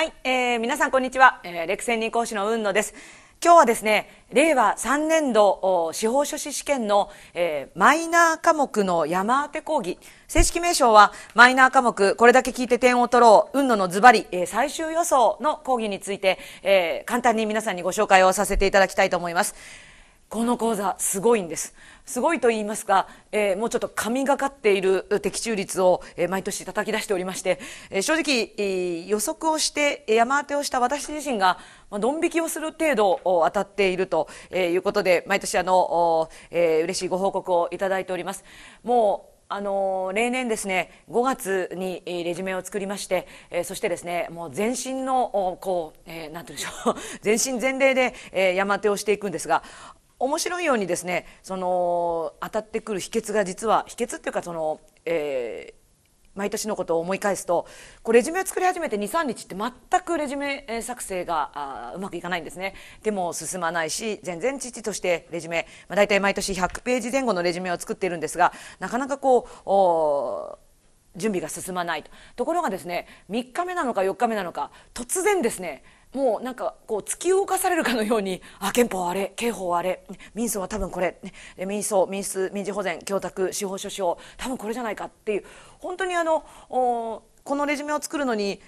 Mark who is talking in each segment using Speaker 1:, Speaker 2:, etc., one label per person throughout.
Speaker 1: はい、えー、皆さんこんにちは、えー、レクセン人講師の雲野です今日はですね令和3年度司法書士試験の、えー、マイナー科目の山当て講義正式名称はマイナー科目これだけ聞いて点を取ろう運野のズバリ、え最終予想の講義について、えー、簡単に皆さんにご紹介をさせていただきたいと思いますこの講座すごいんです。すごいと言いますか、えー、もうちょっと神がかっている的中率を、毎年叩き出しておりまして、えー、正直、え予測をして山当てをした私自身が、まあ、ドン引きをする程度当たっているということで、毎年あの、え嬉しいご報告をいただいております。もうあの例年ですね5月にレジュメを作りまして、そしてですねもう全身のこう、えー、ていうんでしょう 全身全霊で、えー、山手をしていくんですが面白いようにですねその当たってくる秘訣が実は秘訣っていうかその、えー毎年のことを思い返すとこうレジュメを作り始めて23日って全くレジュメ作成がうまくいかないんですねでも進まないし全然父としてレジュメ、まあ、大体毎年100ページ前後のレジュメを作っているんですがなかなかこう準備が進まないとところがですね3日目なのか4日目なのか突然ですねもうなんかこう突き動かされるかのようにあ憲法あれ刑法あれ民訴は多分これ民訴民主民事保全供託司法書士を多分これじゃないかっていう本当にあのこのレジュメを作るのに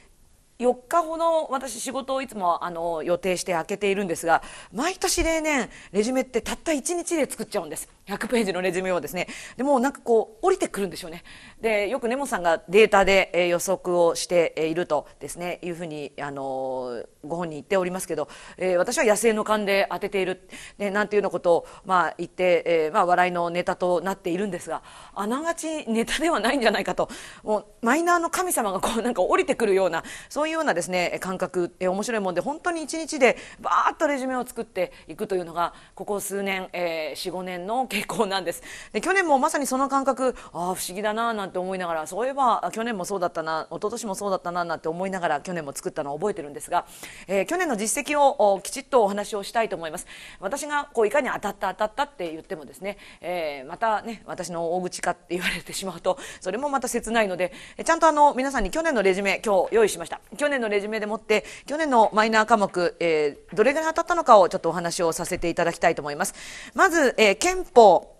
Speaker 1: 4日ほど私仕事をいつもあの予定して開けているんですが毎年例年レジュメってたった1日で作っちゃうんです。100ページのレジュメをですねでもなんかこう降りてくるんでしょうねでよく根本さんがデータで、え予測をしているとですねいうふうに、あのご本人言っておりますけど、えー、私は野生の勘で当てている、ね、なんていうようなことを、まあ、言って、えーまあ、笑いのネタとなっているんですがあながちネタではないんじゃないかともうマイナーの神様がこうなんか降りてくるようなそういうようなですね感覚、えー、面白いもんで本当に一日でバーッとレジュメを作っていくというのがここ数年、えー、45年の傾向なんですで去年もまさにその感覚ああ不思議だななんて思いながらそういえば去年もそうだったな一昨年もそうだったななんて思いながら去年も作ったのを覚えてるんですが、えー、去年の実績をきちっとお話をしたいと思います私がこういかに当たった当たったって言ってもですね、えー、またね私の大口かって言われてしまうとそれもまた切ないのでちゃんとあの皆さんに去年のレジュメ今日用意しました去年のレジュメでもって去年のマイナー科目、えー、どれぐらい当たったのかをちょっとお話をさせていただきたいと思いますまず、えー、憲法方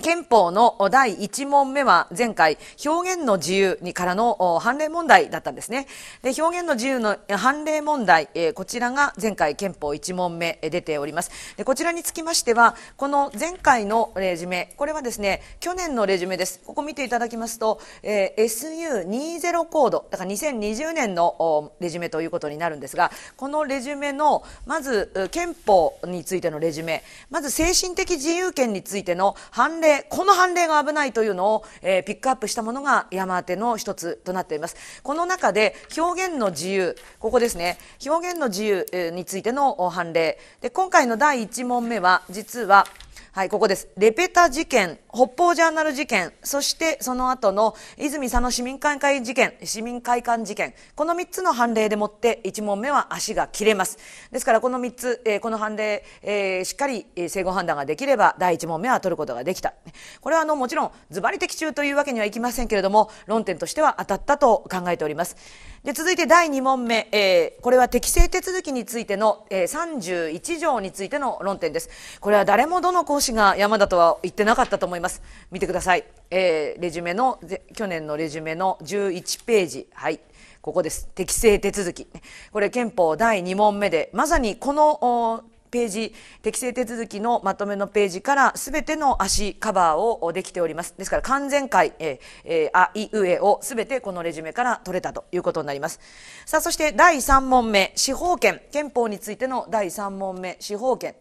Speaker 1: 憲法の第1問目は前回表現の自由にからの判例問題だったんですね。で表現の自由の判例問題、えこちらが前回憲法1問目出ております。でこちらにつきましてはこの前回のレジュメこれはですね去年のレジュメです。ここ見ていただきますと、え SU20 コードだから2020年のレジュメということになるんですがこのレジュメのまず憲法についてのレジュメまず精神的自由権についての判例例、この判例が危ないというのを、えー、ピックアップしたものが山当ての一つとなっています。この中で表現の自由、ここですね、表現の自由についての判例。で、今回の第1問目は、実は、はい、ここです。レペタ事件北方ジャーナル事件、そしてその後の泉佐野市民会館事件、市民会館事件、この3つの判例でもって1問目は足が切れます。ですからこの3つ、えー、この判例、えー、しっかり整合判断ができれば第1問目は取ることができた。これはあのもちろんズバリ的中というわけにはいきませんけれども、論点としては当たったと考えております。で続いて第2問目、えー、これは適正手続きについての、えー、31条についての論点です。これは誰もどの講師が山だとは言ってなかったと思います。います見てください、えー、レジュメの去年のレジュメの11ページはいここです適正手続きこれ憲法第2問目でまさにこのページ適正手続きのまとめのページから全ての足カバーをできておりますですから完全回、えー、あいうえを全てこのレジュメから取れたということになりますさあそして第3問目司法権憲法についての第3問目司法権、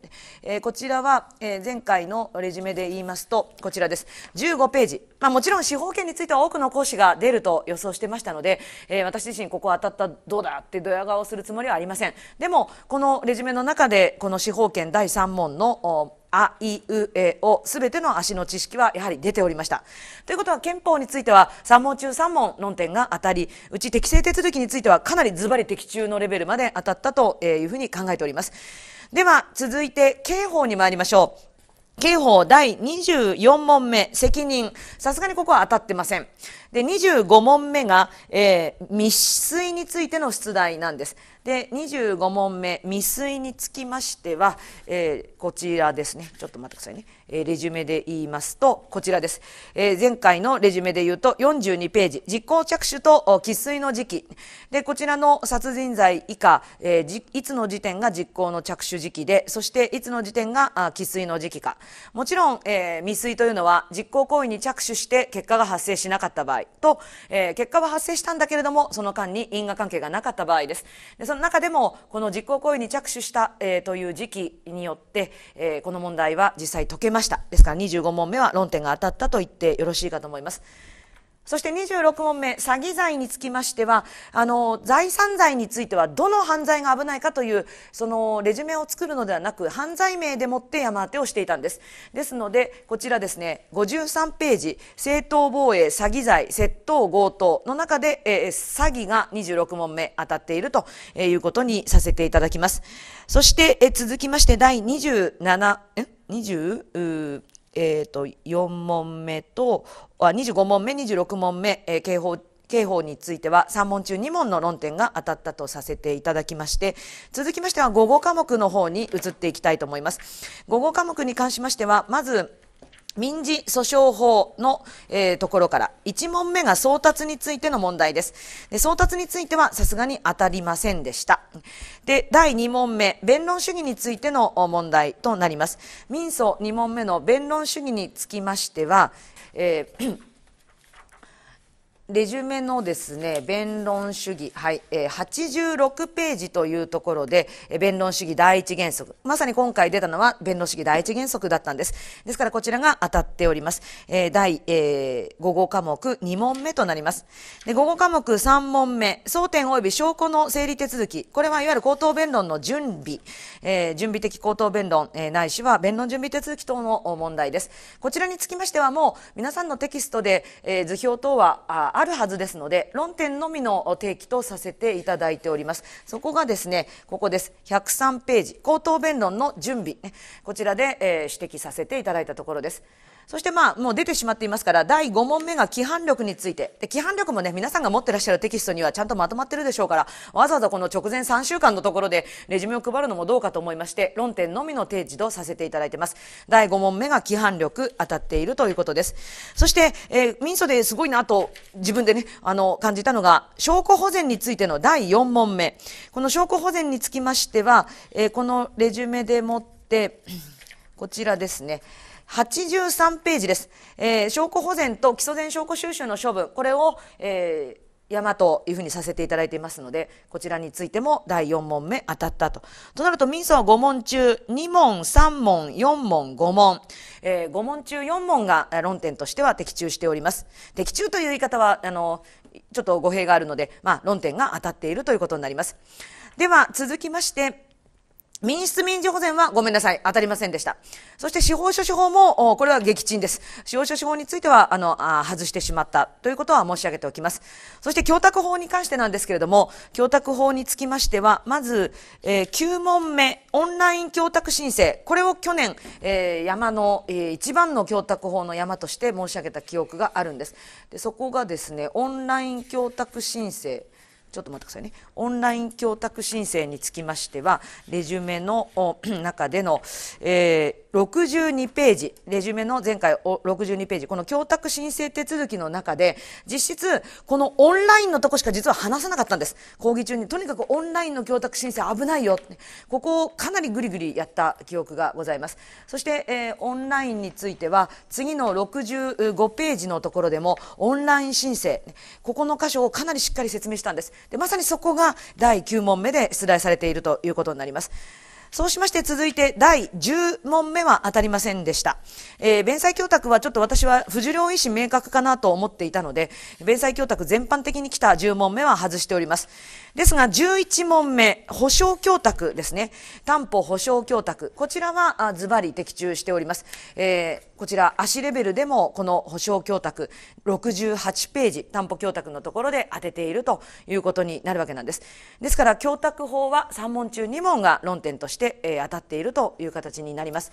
Speaker 1: えー、こちらは、えー、前回のレジュメで言いますとこちらです15ページまあ、もちろん司法権については多くの講師が出ると予想してましたので、えー、私自身ここ当たったどうだってドヤ顔するつもりはありません。でも、このレジュメの中で、この司法権第3問の、あいうえおすべての足の知識はやはり出ておりました。ということは憲法については3問中3問論点が当たり、うち適正手続きについてはかなりズバリ的中のレベルまで当たったというふうに考えております。では続いて刑法に参りましょう。刑法第24問目、責任。さすがにここは当たってません。で、25問目が、えー、密水についての出題なんです。で25問目未遂につきましては、えー、こちらですねちょっと待ってくださいね、えー、レジュメで言いますとこちらです、えー、前回のレジュメで言うと42ページ実行着手と喫水の時期でこちらの殺人罪以下、えー、いつの時点が実行の着手時期でそしていつの時点が喫水の時期かもちろん、えー、未遂というのは実行行為に着手して結果が発生しなかった場合と、えー、結果は発生したんだけれどもその間に因果関係がなかった場合です。でその中でもこの実行行為に着手した、えー、という時期によって、えー、この問題は実際解けましたですから25問目は論点が当たったと言ってよろしいかと思います。そして26問目、詐欺罪につきましては、あの、財産罪についてはどの犯罪が危ないかという、そのレジュメを作るのではなく、犯罪名でもって山当てをしていたんです。ですので、こちらですね、53ページ、正当防衛、詐欺罪、窃盗、強盗の中で、えー、詐欺が26問目当たっているということにさせていただきます。そして、え続きまして第27、え ?20、えーと、4問目とあ25問目26問目、えー、刑法刑法については3問中2問の論点が当たったとさせていただきまして続きましては午後科目の方に移っていきたいと思います。午後科目に関しましてはまず民事訴訟法の、えー、ところから1問目が送達についての問題です。で送達についてはさすがに当たりませんでした。で、第2問目、弁論主義についての問題となります。民訴2問目の弁論主義につきましては、えーレジュメのですね弁論主義、はいえー、86ページというところで、えー、弁論主義第一原則まさに今回出たのは弁論主義第一原則だったんですですからこちらが当たっております、えー、第、えー、5号科目2問目となりますで5号科目3問目争点及び証拠の整理手続きこれはいわゆる口頭弁論の準備、えー、準備的口頭弁論、えー、ないしは弁論準備手続き等の問題ですこちらにつきましてはもう皆さんのテキストで、えー、図表等はああるはずですので論点のみの提起とさせていただいておりますそこがですねここです103ページ口頭弁論の準備こちらで、えー、指摘させていただいたところですそしてまあ、もう出てしまっていますから、第5問目が規範力について。で、規範力もね、皆さんが持ってらっしゃるテキストにはちゃんとまとまってるでしょうから、わざわざこの直前3週間のところで、レジュメを配るのもどうかと思いまして、論点のみの提示とさせていただいてます。第5問目が規範力当たっているということです。そして、えー、民訴ですごいなと、自分でね、あの、感じたのが、証拠保全についての第4問目。この証拠保全につきましては、えー、このレジュメでもって、こちらですね。83ページです。えー、証拠保全と基礎前証拠収集の処分、これを、えー、山というふうにさせていただいていますので、こちらについても第4問目当たったと。となると、民訴は5問中、2問、3問、4問、5問。えー、5問中4問が論点としては的中しております。的中という言い方は、あの、ちょっと語弊があるので、まあ、論点が当たっているということになります。では、続きまして、民室民事保全はごめんなさい。当たりませんでした。そして司法書士法も、これは撃沈です。司法書士法については、あのあ、外してしまったということは申し上げておきます。そして供託法に関してなんですけれども、供託法につきましては、まず、えー、9問目、オンライン供託申請。これを去年、えー、山の、えー、一番の供託法の山として申し上げた記憶があるんです。でそこがですね、オンライン供託申請。ちょっと待ってくださいね。オンライン供託申請につきましては、レジュメの 中での、えー、62ページ、レジュメの前回62ページ、この供託申請手続きの中で、実質、このオンラインのとこしか実は話さなかったんです。講義中に、とにかくオンラインの供託申請危ないよ。ここをかなりぐりぐりやった記憶がございます。そして、えー、オンラインについては、次の65ページのところでも、オンライン申請、ここの箇所をかなりしっかり説明したんです。でまさにそこが第9問目で出題されているということになります。そうしまして続いて第10問目は当たりませんでした。えー、弁済供託はちょっと私は不受領意思明確かなと思っていたので、弁済供託全般的に来た10問目は外しております。ですが11問目、保証供託ですね。担保保証供託。こちらはズバリ的中しております。えーこちら足レベルでもこの保証供託68ページ担保供託のところで当てているということになるわけなんですですから供託法は3問中2問が論点として、えー、当たっているという形になります、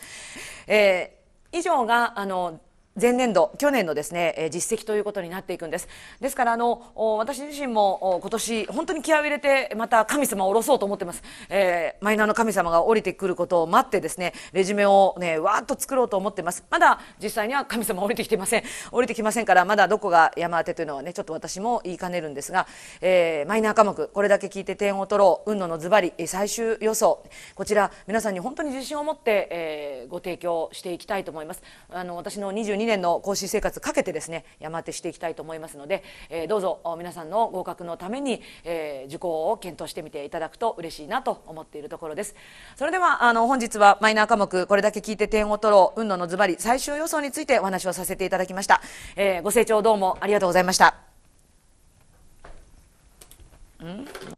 Speaker 1: えー以上があの前年度、去年のですね、実績ということになっていくんです。ですから、あの、私自身も今年、本当に気合を入れて、また神様を下ろそうと思ってます。えー、マイナーの神様が降りてくることを待ってですね、レジュメをね、わーっと作ろうと思ってます。まだ実際には神様降りてきてません。降りてきませんから、まだどこが山当てというのはね、ちょっと私も言いかねるんですが、えー、マイナー科目、これだけ聞いて点を取ろう、運ののズバリ、最終予想。こちら、皆さんに本当に自信を持って、えー、ご提供していきたいと思います。あの、私の22 2年の講師生活かけてですね山手していきたいと思いますので、えー、どうぞ皆さんの合格のために、えー、受講を検討してみていただくと嬉しいなと思っているところですそれではあの本日はマイナー科目これだけ聞いて点を取ろう運動のズバリ最終予想についてお話をさせていただきました、えー、ご清聴どうもありがとうございましたん